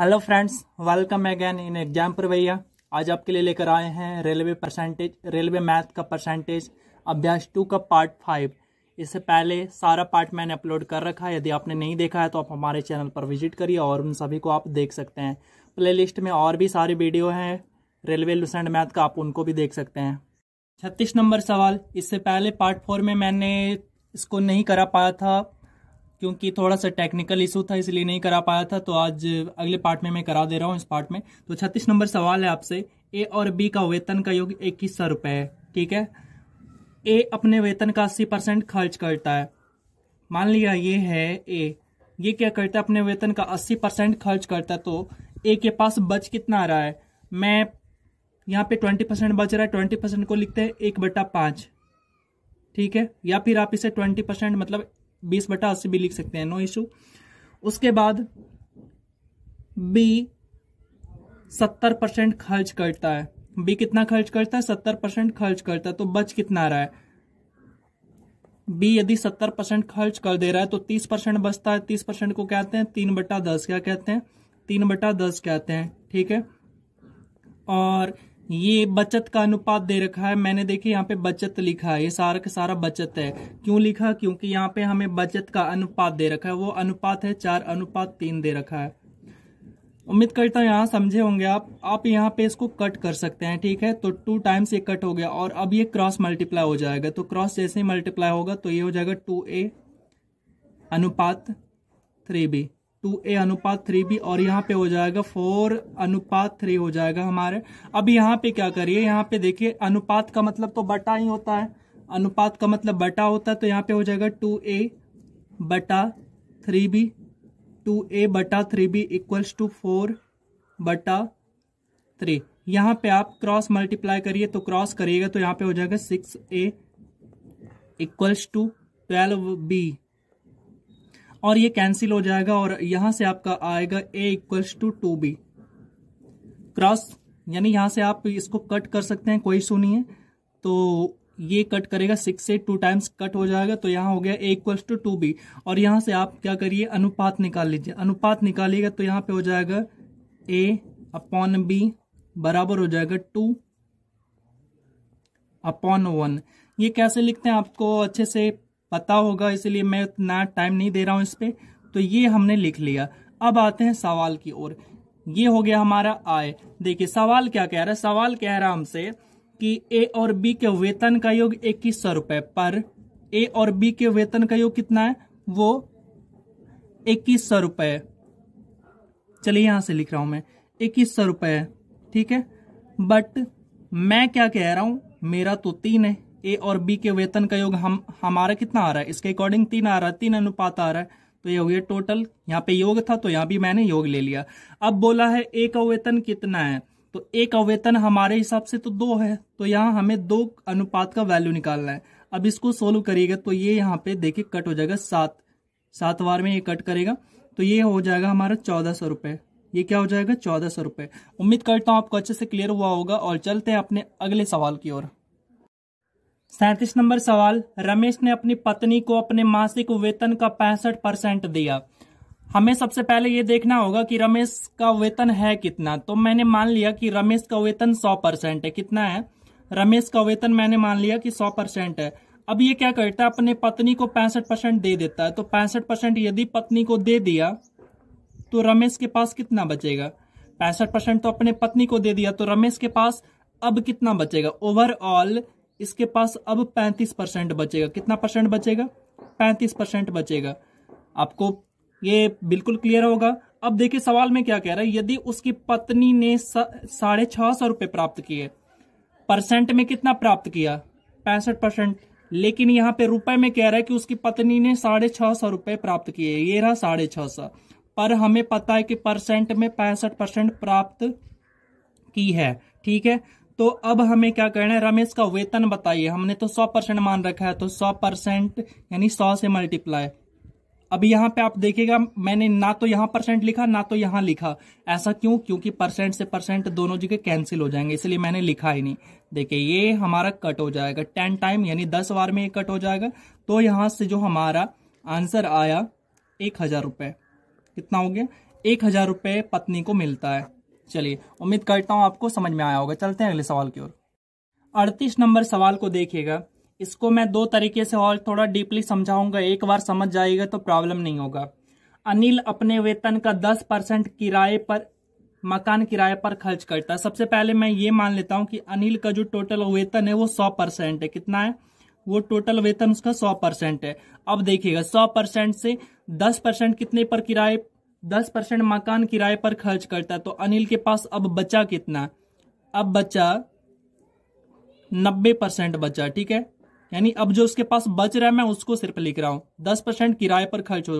hello friends welcome again in exam पर भैया आज आपके लिए लेकर आए हैं रेलवे परसेंटेज रेलवे मैथ का परसेंटेज अभ्यास टू का पार्ट फाइव इससे पहले सारा पार्ट मैंने अपलोड कर रखा है यदि आपने नहीं देखा है तो आप हमारे चैनल पर विजिट करिए और उन सभी को आप देख सकते हैं प्लेलिस्ट में और भी सारी वीडियो हैं रेलवे लूसेंट मैथ का आप उनको भी देख सकते हैं छत्तीस नंबर सवाल इससे पहले पार्ट फोर में मैंने इसको नहीं करा पाया था क्योंकि थोड़ा सा टेक्निकल इशू था इसलिए नहीं करा पाया था तो आज अगले पार्ट में मैं करा दे रहा हूँ इस पार्ट में तो छत्तीस नंबर सवाल है आपसे ए और बी का वेतन का योग इक्कीस सौ रुपये है ठीक है ए अपने वेतन का अस्सी परसेंट खर्च करता है मान लिया ये है ए ये क्या करता है अपने वेतन का अस्सी परसेंट खर्च करता है तो ए के पास बच कितना आ रहा है मैं यहाँ पे ट्वेंटी परसेंट बच रहा है ट्वेंटी परसेंट को लिखते हैं एक बटा पाँच ठीक है या फिर आप इसे ट्वेंटी परसेंट मतलब बीस बटा अस्सी भी लिख सकते हैं नो इशू उसके बाद बी सत्तर परसेंट खर्च करता है बी कितना खर्च करता है सत्तर परसेंट खर्च करता है तो बच कितना रहा है बी यदि सत्तर परसेंट खर्च कर दे रहा है तो तीस परसेंट बचता है तीस परसेंट को कहते हैं तीन बटा दस क्या कहते हैं तीन बटा दस कहते हैं ठीक है और ये बचत का अनुपात दे रखा है मैंने देखे यहाँ पे बचत लिखा है ये सारा का सारा बचत है क्यों लिखा क्योंकि यहाँ पे हमें बचत का अनुपात दे रखा है वो अनुपात है चार अनुपात तीन दे रखा है उम्मीद करता हूँ यहाँ समझे होंगे आप आप यहाँ पे इसको कट कर सकते हैं ठीक है तो टू टाइम्स ये कट हो गया और अब ये क्रॉस मल्टीप्लाई हो जाएगा तो क्रॉस जैसे ही मल्टीप्लाई होगा तो ये हो जाएगा टू ए अनुपात थ्री बी टू ए अनुपात थ्री बी और यहाँ पे हो जाएगा फोर अनुपात थ्री हो जाएगा हमारे अब यहाँ पे क्या करिए यहाँ पे देखिए अनुपात का मतलब तो बटा ही होता है अनुपात का मतलब बटा होता है तो यहाँ पे हो जाएगा टू ए बटा थ्री बी टू ए बटा three B equals to four बटा थ्री यहाँ पे आप क्रॉस मल्टीप्लाई करिए तो क्रॉस करिएगा तो यहाँ पे हो जाएगा six A equals to twelve B और ये कैंसिल हो जाएगा और यहां से आपका आएगा A equals to two B cross यानी यहां से आप इसको कट कर सकते हैं कोई सुनी है तो ये कट करेगा सिक्स से टू टाइम्स कट हो जाएगा तो यहाँ हो गया A equals to two B और यहां से आप क्या करिए अनुपात निकाल लीजिए अनुपात निकालिएगा तो यहां पे हो जाएगा ए अपॉन बी बराबर हो जाएगा टू अपॉन वन ये कैसे लिखते हैं आपको अच्छे से पता होगा इसलिए मैं इतना टाइम नहीं दे रहा हूँ इस पर तो ये हमने लिख लिया अब आते हैं सवाल की ओर ये हो गया हमारा आय देखिए सवाल क्या कह रहा है सवाल कह रहा हमसे कि ए और बी के वेतन का योग इक्कीस सौ रुपए पर ए और बी के वेतन का योग कितना है वो इक्कीस सौ रुपये चलिए यहां से लिख रहा हूं मैं इक्कीस सौ रुपये ठीक है बट मैं क्या कह रहा हूं मेरा तो तीन है ए और बी के वेतन का योग हम हमारा कितना आ रहा है इसके अकॉर्डिंग तीन आ रहा है तीन अनुपात आ रहा है तो ये हो गया टोटल यहाँ पे योग था तो यहाँ भी मैंने योग ले लिया अब बोला है ए का वेतन कितना है तो ए का वेतन हमारे हिसाब से तो दो है तो यहाँ हमें दो अनुपात का वैल्यू निकालना है अब इसको सोल्व करिएगा तो ये यहाँ पे देखिए कट हो जाएगा सात सात बार में ये कट करेगा तो ये हो जाएगा हमारा चौदह सौ रुपये ये क्या हो जाएगा चौदह सौ रुपये उम्मीद करता हूँ आपको अच्छे से क्लियर हुआ होगा और चलते हैं अपने अगले सवाल की ओर सैंतीस नंबर सवाल रमेश ने अपनी पत्नी को अपने मासिक वेतन का पैंसठ परसेंट दिया हमें सबसे पहले ये देखना होगा कि रमेश का वेतन है कितना तो मैंने मान लिया कि रमेश का वेतन सौ परसेंट है कितना है रमेश का वेतन मैंने मान लिया कि सौ परसेंट है अब ये क्या करता है अपने पत्नी को पैंसठ परसेंट दे देता है तो पैंसठ परसेंट यदि पत्नी को दे दिया तो रमेश के पास कितना बचेगा पैंसठ परसेंट तो अपने पत्नी को दे दिया तो रमेश के पास अब कितना बचेगा ओवरऑल इसके पास अब पैंतीस परसेंट बचेगा कितना परसेंट बचेगा पैंतीस परसेंट बचेगा आपको ये बिल्कुल क्लियर होगा अब देखिए सवाल में क्या कह रहा है यदि उसकी पत्नी ने साढ़े छह सौ रुपये प्राप्त किए परसेंट में कितना प्राप्त किया पैंसठ परसेंट लेकिन यहाँ पे रुपए में कह रहा है कि उसकी पत्नी ने साढ़े छह सौ रुपये प्राप्त किए ये रहा साढ़े छह सौ पर हमें पता है कि परसेंट में पैंसठ परसेंट प्राप्त की है ठीक है तो अब हमें क्या करना है रमेश का वेतन बताइए हमने तो सौ परसेंट मान रखा है तो सौ परसेंट यानी सौ से मल्टीप्लाई अब यहाँ पे आप देखिएगा मैंने ना तो यहाँ परसेंट लिखा ना तो यहाँ लिखा ऐसा क्यों क्योंकि परसेंट से परसेंट दोनों जगह कैंसिल हो जाएंगे इसलिए मैंने लिखा ही नहीं देखिए ये हमारा कट हो जाएगा टेन टाइम यानी दस बार में ये कट हो जाएगा तो यहां से जो हमारा आंसर आया एक हजार रुपये कितना हो गया एक हजार रुपये पत्नी को मिलता है चलिए उम्मीद करता हूँ आपको समझ में आया होगा चलते हैं अगले सवाल की ओर अड़तीस नंबर सवाल को देखिएगा इसको मैं दो तरीके से और थोड़ा डीपली समझाऊंगा एक बार समझ जाएगा तो प्रॉब्लम नहीं होगा अनिल अपने वेतन का दस परसेंट किराए पर मकान किराए पर खर्च करता है सबसे पहले मैं ये मान लेता हूँ कि अनिल का जो टोटल वेतन है वो सौ परसेंट है कितना है वो टोटल वेतन उसका सौ परसेंट है अब देखिएगा सौ परसेंट से दस परसेंट कितने पर किराए दस परसेंट मकान किराए पर खर्च करता तो अनिल के पास अब बचा कितना अब बचा नब्बे परसेंट बचा ठीक है यानी अब जो उसके पास बच रहा है मैं उसको सिर्फ लिख रहा हूं दस परसेंट किराए पर खर्च हो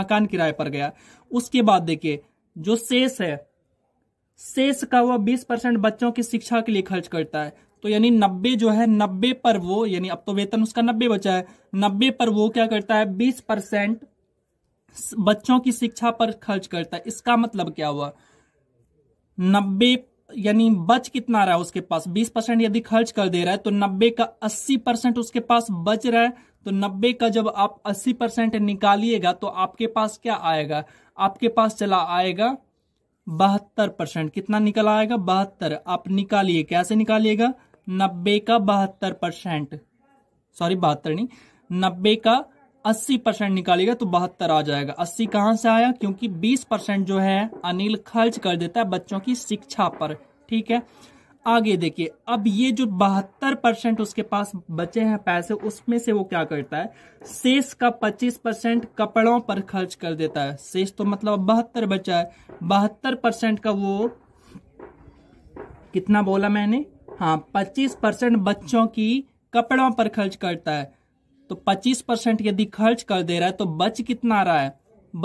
मकान किराए पर गया उसके बाद देखिए जो शेष है शेष का वह बीस परसेंट बच्चों की शिक्षा के लिए खर्च करता है तो यानी नब्बे जो है नब्बे पर वो यानी अब तो वेतन उसका नब्बे बचा है नब्बे पर वो क्या करता है बीस परसेंट बच्चों की शिक्षा पर खर्च करता है इसका मतलब क्या हुआ नब्बे यानी बच कितना रहा है उसके पास 20 परसेंट यदि खर्च कर दे रहा है तो 90 का 80 परसेंट उसके पास बच रहा है तो 90 का जब आप 80 परसेंट निकालिएगा तो आपके पास क्या आएगा आपके पास चला आएगा बहत्तर परसेंट कितना निकल आएगा बहत्तर आप निकालिए कैसे निकालिएगा नब्बे का बहत्तर परसेंट सॉरी बहत्तर नहीं नब्बे का अस्सी परसेंट निकालेगा तो बहत्तर आ जाएगा अस्सी कहाँ से आया क्योंकि बीस परसेंट जो है अनिल खर्च कर देता है बच्चों की शिक्षा पर ठीक है आगे देखिए अब ये जो बहत्तर परसेंट उसके पास बचे हैं पैसे उसमें से वो क्या करता है शेष का पच्चीस परसेंट कपड़ों पर खर्च कर देता है शेष तो मतलब बहत्तर बचा है बहत्तर परसेंट का वो कितना बोला मैंने हाँ पच्चीस परसेंट बच्चों की कपड़ों पर खर्च करता है तो 25 परसेंट यदि खर्च कर दे रहा है तो बच कितना रहा है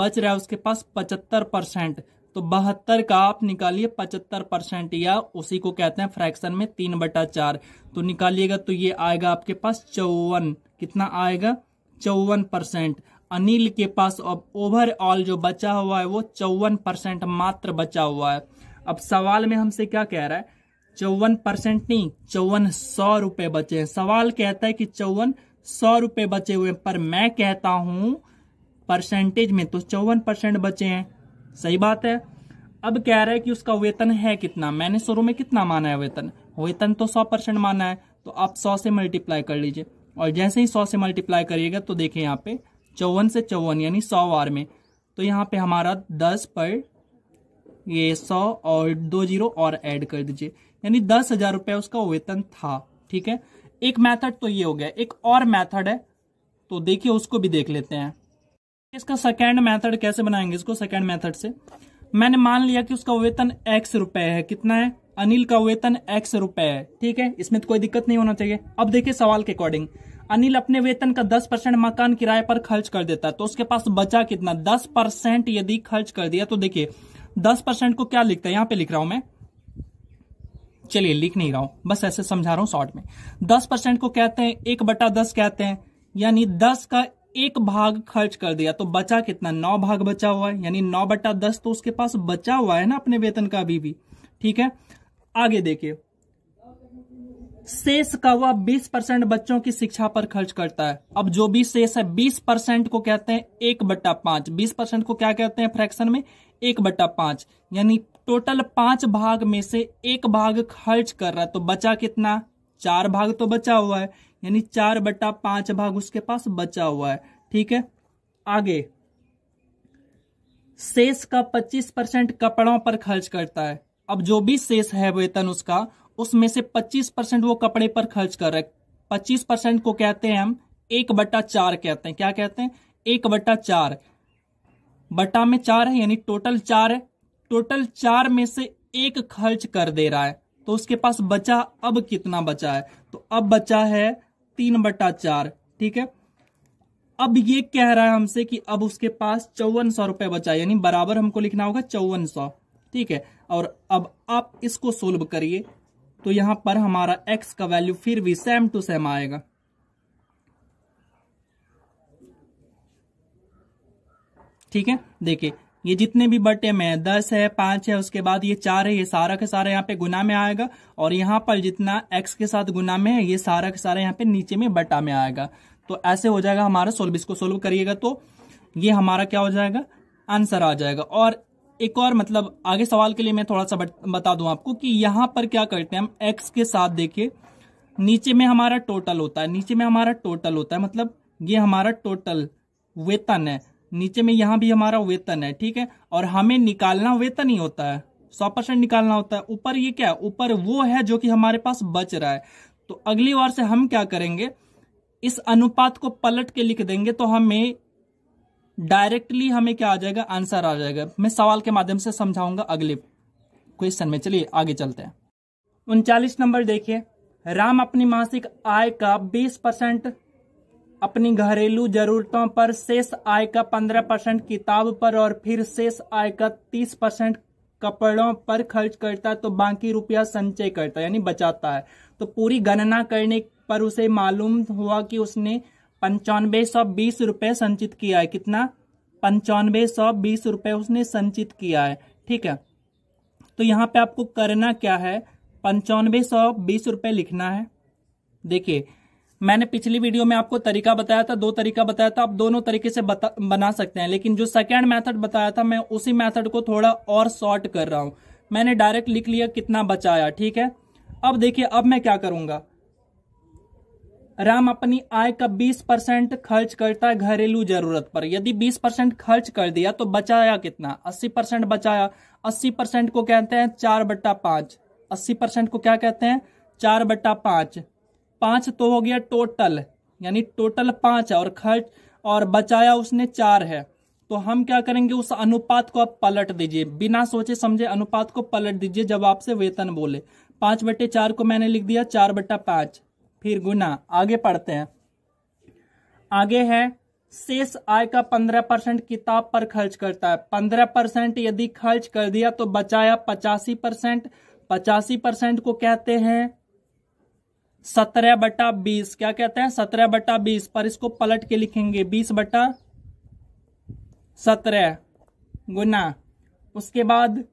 बच रहा है उसके पास 75 परसेंट तो बहत्तर का आप निकालिए पचहत्तर परसेंट या उसी को कहते हैं फ्रैक्शन में तीन बटा चार तो निकालिएगा तो ये आएगा आपके पास चौवन कितना आएगा चौवन परसेंट अनिल के पास अब ओवरऑल जो बचा हुआ है वो चौवन परसेंट मात्र बचा हुआ है अब सवाल में हमसे क्या कह रहा है चौवन परसेंट नहीं चौवन सौ रुपए बचे हैं सवाल कहता है कि चौवन सौ रुपये बचे हुए पर मैं कहता हूं परसेंटेज में तो चौवन परसेंट बचे हैं सही बात है अब कह रहा है कि उसका वेतन है कितना मैंने शुरू में कितना माना है वेतन वेतन तो सौ परसेंट माना है तो आप सौ से मल्टीप्लाई कर लीजिए और जैसे ही सौ से मल्टीप्लाई करिएगा तो देखें यहाँ पे चौवन से चौवन यानी सौ वार में तो यहाँ पे हमारा दस पर ये सौ और दो जीरो और ऐड कर दीजिए यानी दस हजार रुपया उसका वेतन था ठीक है एक मेथड तो ये हो गया एक और मेथड है तो देखिए उसको भी देख लेते हैं इसका सेकेंड मेथड कैसे बनाएंगे इसको सेकेंड मेथड से मैंने मान लिया कि उसका वेतन एक्स रुपए है कितना है अनिल का वेतन एक्स रुपए है ठीक है इसमें तो कोई दिक्कत नहीं होना चाहिए अब देखिए सवाल के अकॉर्डिंग अनिल अपने वेतन का दस परसेंट मकान किराए पर खर्च कर देता है तो उसके पास बचा कितना दस परसेंट यदि खर्च कर दिया तो देखिए दस परसेंट को क्या लिखता है यहाँ पे लिख रहा हूं मैं चलिए लिख नहीं रहा हूं बस ऐसे समझा रहा हूं शॉर्ट में दस परसेंट को कहते हैं एक बटा दस कहते हैं यानी दस का एक भाग खर्च कर दिया तो बचा कितना नौ भाग बचा हुआ है यानी नौ बटा दस तो उसके पास बचा हुआ है ना अपने वेतन का अभी भी ठीक है आगे देखिए शेष का हुआ बीस परसेंट बच्चों की शिक्षा पर खर्च करता है अब जो भी शेष है बीस परसेंट को कहते हैं एक बट्टा पांच बीस परसेंट को क्या कहते हैं फ्रैक्शन में एक बट्टा पांच यानी टोटल पांच भाग में से एक भाग खर्च कर रहा है तो बचा कितना चार भाग तो बचा हुआ है यानी चार बटा पांच भाग उसके पास बचा हुआ है ठीक है आगे शेष का पच्चीस परसेंट कपड़ों पर खर्च करता है अब जो भी शेष है वेतन उसका उसमें से पच्चीस परसेंट वो कपड़े पर खर्च कर रहा है पच्चीस परसेंट को कहते हैं हम एक बट्टा चार कहते हैं क्या कहते हैं एक बट्टा चार बट्टा में चार है यानी टोटल चार है टोटल चार में से एक खर्च कर दे रहा है तो उसके पास बचा अब कितना बचा है तो अब बचा है तीन बटा चार ठीक है अब ये कह रहा है हमसे कि अब उसके पास चौवन सौ रुपये बचा यानी बराबर हमको लिखना होगा चौवन सौ ठीक है और अब आप इसको सोल्व करिए तो यहां पर हमारा x का वैल्यू फिर भी सेम टू सेम आएगा ठीक है देखिए ये जितने भी बटे में दस है पांच है उसके बाद ये चार है ये सारा का सारा यहाँ पे गुना में आएगा और यहाँ पर जितना एक्स के साथ गुना में है ये सारा का सारा यहाँ पे नीचे में बटा में आएगा तो ऐसे हो जाएगा हमारा सोल्व इसको सोल्व करिएगा तो ये हमारा क्या हो जाएगा आंसर आ जाएगा और एक और मतलब आगे सवाल के लिए मैं थोड़ा सा बता दूं आपको कि यहाँ पर क्या करते हैं हम एक्स के साथ देखिए नीचे में हमारा टोटल होता है नीचे में हमारा टोटल होता है मतलब ये हमारा टोटल वेतन है नीचे में यहां भी हमारा वेतन है ठीक है और हमें निकालना वेतन ही होता है सौ परसेंट निकालना होता है ऊपर ये क्या ऊपर वो है जो कि हमारे पास बच रहा है तो अगली बार से हम क्या करेंगे इस अनुपात को पलट के लिख देंगे तो हमें डायरेक्टली हमें क्या आ जाएगा आंसर आ जाएगा मैं सवाल के माध्यम से समझाऊंगा अगले क्वेश्चन में चलिए आगे चलते हैं उनचालीस नंबर देखिए राम अपनी मासिक आय का बीस परसेंट अपनी घरेलू जरूरतों पर शेष आय का 15 परसेंट किताब पर और फिर शेष आय का 30 परसेंट कपड़ों पर खर्च करता है तो बाकी रुपया संचय करता है यानी बचाता है तो पूरी गणना करने पर उसे मालूम हुआ कि उसने पंचानवे सौ बीस रुपये संचित किया है कितना पंचानवे सौ बीस रुपये उसने संचित किया है ठीक है तो यहाँ पे आपको करना क्या है पंचानवे सौ बीस रुपये लिखना है देखिए मैंने पिछली वीडियो में आपको तरीका बताया था दो तरीका बताया था आप दोनों तरीके से बता, बना सकते हैं लेकिन जो सेकेंड मैथड बताया था मैं उसी मैथड को थोड़ा और शॉर्ट कर रहा हूं मैंने डायरेक्ट लिख लिया कितना बचाया ठीक है अब देखिए अब मैं क्या करूंगा राम अपनी आय का 20 परसेंट खर्च करता है घरेलू जरूरत पर यदि 20 परसेंट खर्च कर दिया तो बचाया कितना 80 परसेंट बचाया 80 परसेंट को कहते हैं चार बट्टा पांच अस्सी परसेंट को क्या कहते हैं चार बट्टा पांच पांच तो हो गया टोटल यानी टोटल पांच है और खर्च और बचाया उसने चार है तो हम क्या करेंगे उस अनुपात को आप पलट दीजिए बिना सोचे समझे अनुपात को पलट दीजिए जब आपसे वेतन बोले पांच बट्टे चार को मैंने लिख दिया चार बट्टा पांच फिर गुना आगे पढ़ते हैं आगे है शेष आय का पंद्रह परसेंट किताब पर खर्च करता है पंद्रह परसेंट यदि खर्च कर दिया तो बचाया पचासी परसेंट पचासी परसेंट को कहते हैं सत्रह बटा बीस क्या कहते हैं सत्रह बटा बीस पर इसको पलट के लिखेंगे बीस बटा सत्रह गुना उसके बाद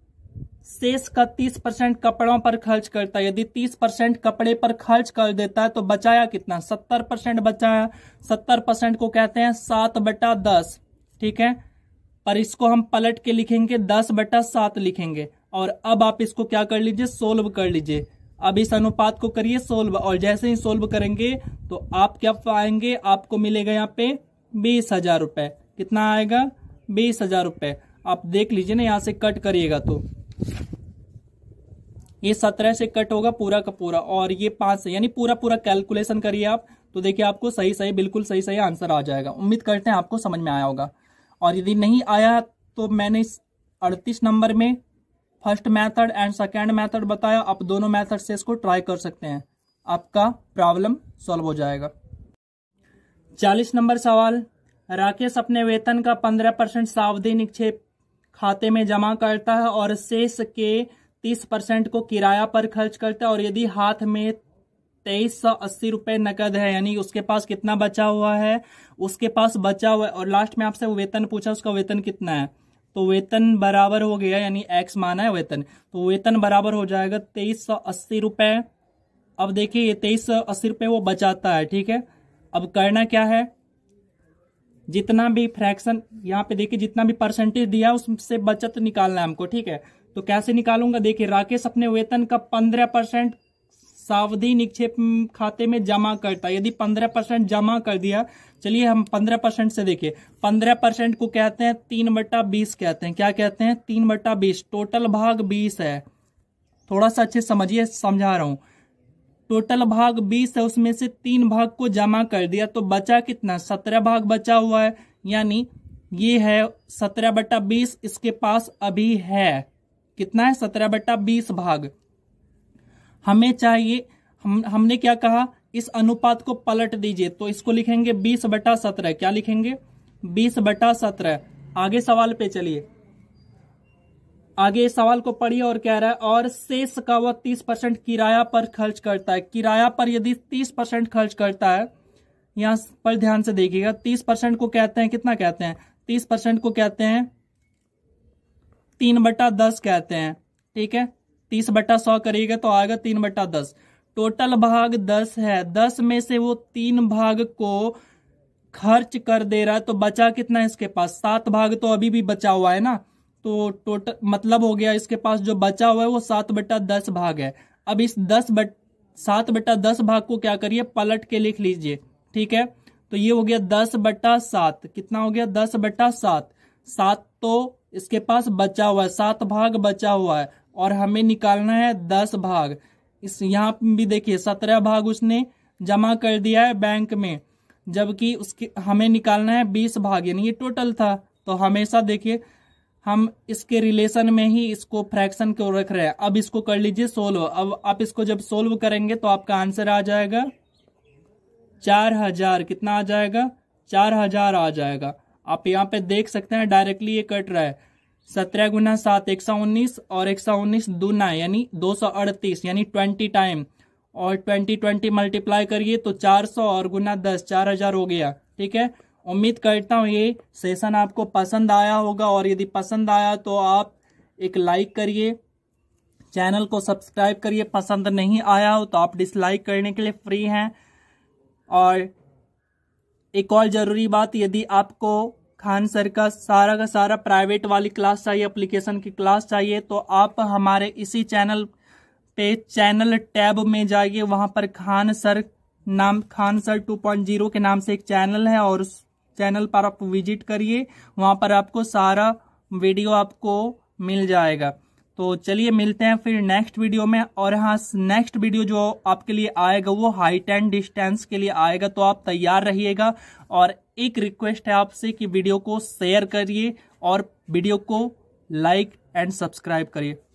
शेष का तीस परसेंट कपड़ों पर खर्च करता है यदि तीस परसेंट कपड़े पर खर्च कर देता है तो बचाया कितना सत्तर परसेंट बचाया सत्तर परसेंट को कहते हैं सात बटा दस ठीक है पर इसको हम पलट के लिखेंगे दस बटा सात लिखेंगे और अब आप इसको क्या कर लीजिए सोल्व कर लीजिए अब इस अनुपात को करिए सोल्व और जैसे ही सोल्व करेंगे तो आप क्या पाएंगे आपको मिलेगा यहाँ पे बीस हजार रुपए कितना आएगा बीस हजार रुपये आप देख लीजिए ना यहाँ से कट करिएगा तो ये सत्रह से कट होगा पूरा का पूरा और ये पांच से यानी पूरा पूरा कैलकुलेशन करिए आप तो देखिए आपको सही सही बिल्कुल सही सही आंसर आ जाएगा उम्मीद करते हैं आपको समझ में आया होगा और यदि नहीं आया तो मैंने अड़तीस नंबर में first method and second method बताया आप दोनों मेथड से इसको ट्राई कर सकते हैं आपका प्रॉब्लम सॉल्व हो जाएगा चालीस नंबर सवाल राकेश अपने वेतन का पंद्रह परसेंट सावधि निक्षेप खाते में जमा करता है और शेष के तीस परसेंट को किराया पर खर्च करता है और यदि हाथ में तेईस सौ अस्सी रुपये नकद है यानी उसके पास कितना बचा हुआ है उसके पास बचा हुआ है और लास्ट में आपसे वेतन पूछा उसका वेतन कितना है तो वेतन बराबर हो गया यानी एक्स माना है वेतन तो वेतन बराबर हो जाएगा तेईस सौ अस्सी रुपए अब देखिए ये तेईस सौ अस्सी रुपए वो बचाता है ठीक है अब करना क्या है जितना भी फ्रैक्शन यहाँ पे देखिए जितना भी परसेंटेज दिया उससे बचत निकालना है हमको ठीक है तो कैसे निकालूंगा देखिए राकेश अपने वेतन का पंद्रह परसेंट सावधि निक्षेप खाते में जमा करता यदि पंद्रह परसेंट जमा कर दिया चलिए हम पंद्रह परसेंट से देखिए पंद्रह परसेंट को कहते हैं तीन बट्टा बीस कहते हैं क्या कहते हैं तीन बट्टा बीस टोटल भाग बीस है थोड़ा सा अच्छे समझिए समझा रहा हूँ टोटल भाग बीस है उसमें से तीन भाग को जमा कर दिया तो बचा कितना सत्रह भाग बचा हुआ है यानी ये है सत्रह बट्टा बीस इसके पास अभी है कितना है सत्रह बट्टा बीस भाग हमें चाहिए हम हमने क्या कहा इस अनुपात को पलट दीजिए तो इसको लिखेंगे बीस बटा सत्रह क्या लिखेंगे बीस बटा सत्रह आगे सवाल पे चलिए आगे इस सवाल को पढ़िए और कह रहा है और शेष का वह तीस परसेंट किराया पर खर्च करता है किराया पर यदि तीस परसेंट खर्च करता है यहां पर ध्यान से देखिएगा तीस परसेंट को कहते हैं कितना कहते हैं तीस परसेंट को कहते हैं तीन बटा दस कहते हैं ठीक है तीस बट्टा सौ करिएगा तो आएगा तीन बट्टा दस टोटल भाग दस है दस में से वो तीन भाग को खर्च कर दे रहा है तो बचा कितना है इसके पास सात भाग तो अभी भी बचा हुआ है ना तो टोटल मतलब हो गया इसके पास जो बचा हुआ है वो सात बट्टा दस भाग है अब इस दस बट सात बट्टा दस भाग को क्या करिए पलट के लिख लीजिए ठीक है तो ये हो गया दस बट्टा सात कितना हो गया दस बट्टा सात सात तो इसके पास बचा हुआ है सात भाग बचा हुआ है और हमें निकालना है दस भाग इस यहाँ भी देखिए सत्रह भाग उसने जमा कर दिया है बैंक में जबकि उसके हमें निकालना है बीस भाग यानी ये टोटल था तो हमेशा देखिए हम इसके रिलेशन में ही इसको फ्रैक्शन को रख रहे हैं अब इसको कर लीजिए सोल्व अब आप इसको जब सोल्व करेंगे तो आपका आंसर आ जाएगा चार हजार कितना आ जाएगा चार हजार आ जाएगा आप यहाँ पे देख सकते हैं डायरेक्टली ये कट रहा है सत्रह गुना सात एक सौ उन्नीस और एक सौ उन्नीस दूना यानी दो सौ अड़तीस यानी ट्वेंटी टाइम और ट्वेंटी ट्वेंटी मल्टीप्लाई करिए तो चार सौ और गुना दस चार हजार हो गया ठीक है उम्मीद करता हूँ ये सेशन आपको पसंद आया होगा और यदि पसंद आया तो आप एक लाइक करिए चैनल को सब्सक्राइब करिए पसंद नहीं आया हो तो आप डिसलाइक करने के लिए फ्री हैं और एक और ज़रूरी बात यदि आपको खान सर का सारा का सारा प्राइवेट वाली क्लास चाहिए एप्लीकेशन की क्लास चाहिए तो आप हमारे इसी चैनल पे चैनल टैब में जाइए वहाँ पर खान सर नाम खान सर 2.0 के नाम से एक चैनल है और उस चैनल पर आप विजिट करिए वहाँ पर आपको सारा वीडियो आपको मिल जाएगा तो चलिए मिलते हैं फिर नेक्स्ट वीडियो में और हाँ नेक्स्ट वीडियो जो आपके लिए आएगा वो हाइट एंड डिस्टेंस के लिए आएगा तो आप तैयार रहिएगा और एक रिक्वेस्ट है आपसे कि वीडियो को शेयर करिए और वीडियो को लाइक एंड सब्सक्राइब करिए